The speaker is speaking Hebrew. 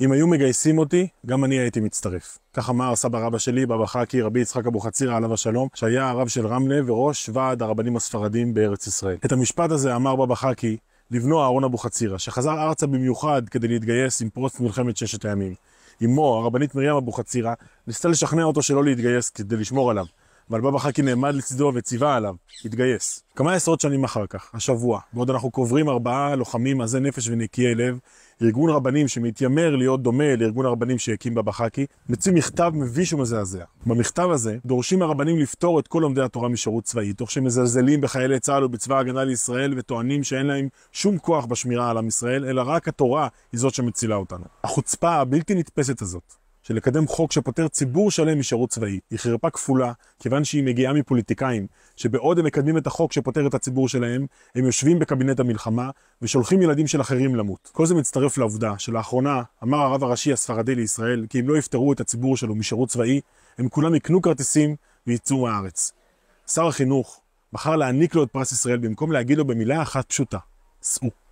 אם היו מגייסים אותי, גם אני הייתי מצטרף. כך אמר סבא רבא שלי, בבא חכי, רבי יצחק אבוחצירא עליו השלום, שהיה הרב של רמלה וראש ועד הרבנים הספרדים בארץ ישראל. את המשפט הזה אמר בבא חכי לבנו אהרון אבוחצירא, שחזר ארצה במיוחד כדי להתגייס עם פרוץ מלחמת ששת הימים. אמו, הרבנית מרים אבוחצירא, ניסתה לשכנע אותו שלא להתגייס כדי לשמור עליו. אבל בבא חכי נעמד לצדו וציווה עליו, התגייס. כמה עשרות שנים אחר כך, השבוע, בעוד אנחנו קוברים ארבעה לוחמים עזי נפש ונקיי לב, ארגון רבנים שמתיימר להיות דומה לארגון הרבנים שהקים בבא חאקי, מציא מכתב מביש ומזעזע. במכתב הזה דורשים הרבנים לפטור את כל לומדי התורה משירות צבאי, תוך שמזלזלים בחיילי צה"ל ובצבא ההגנה לישראל וטוענים שאין להם שום כוח בשמירה על עם ישראל, אלא רק התורה היא זאת שמצילה אותנו. החוצפה הבלתי נתפסת הזאת. שלקדם חוק שפוטר ציבור שלם משירות צבאי היא חרפה כפולה, כיוון שהיא מגיעה מפוליטיקאים, שבעוד הם מקדמים את החוק שפוטר את הציבור שלהם, הם יושבים בקבינט המלחמה ושולחים ילדים של אחרים למות. כל זה מצטרף לעובדה שלאחרונה אמר הרב הראשי הספרדי לישראל כי אם לא יפטרו את הציבור שלו משירות צבאי, הם כולם יקנו כרטיסים וייצאו מהארץ. שר החינוך בחר להעניק לו את פרס ישראל במקום להגיד לו במילה אחת פשוטה, סעו.